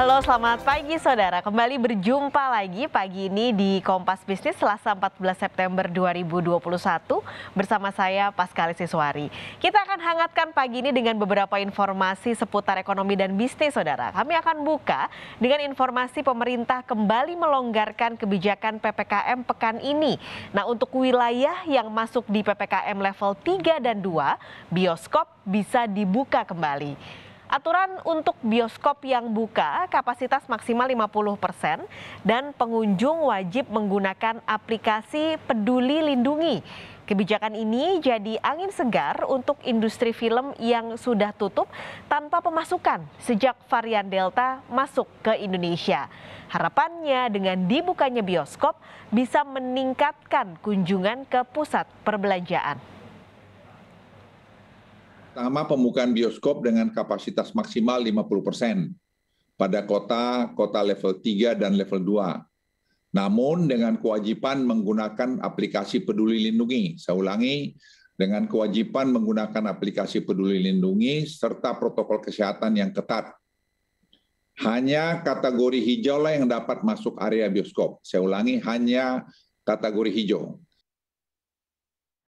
Halo selamat pagi saudara, kembali berjumpa lagi pagi ini di Kompas Bisnis Selasa 14 September 2021 bersama saya Paskali Siswari. Kita akan hangatkan pagi ini dengan beberapa informasi seputar ekonomi dan bisnis saudara. Kami akan buka dengan informasi pemerintah kembali melonggarkan kebijakan PPKM pekan ini. Nah untuk wilayah yang masuk di PPKM level 3 dan 2, bioskop bisa dibuka kembali. Aturan untuk bioskop yang buka kapasitas maksimal 50% persen dan pengunjung wajib menggunakan aplikasi Peduli Lindungi. Kebijakan ini jadi angin segar untuk industri film yang sudah tutup tanpa pemasukan sejak varian Delta masuk ke Indonesia. Harapannya dengan dibukanya bioskop bisa meningkatkan kunjungan ke pusat perbelanjaan. Pertama, pembukaan bioskop dengan kapasitas maksimal 50% persen pada kota-kota level 3 dan level 2. Namun dengan kewajiban menggunakan aplikasi peduli lindungi. Saya ulangi, dengan kewajiban menggunakan aplikasi peduli lindungi serta protokol kesehatan yang ketat. Hanya kategori hijau lah yang dapat masuk area bioskop. Saya ulangi, hanya kategori hijau.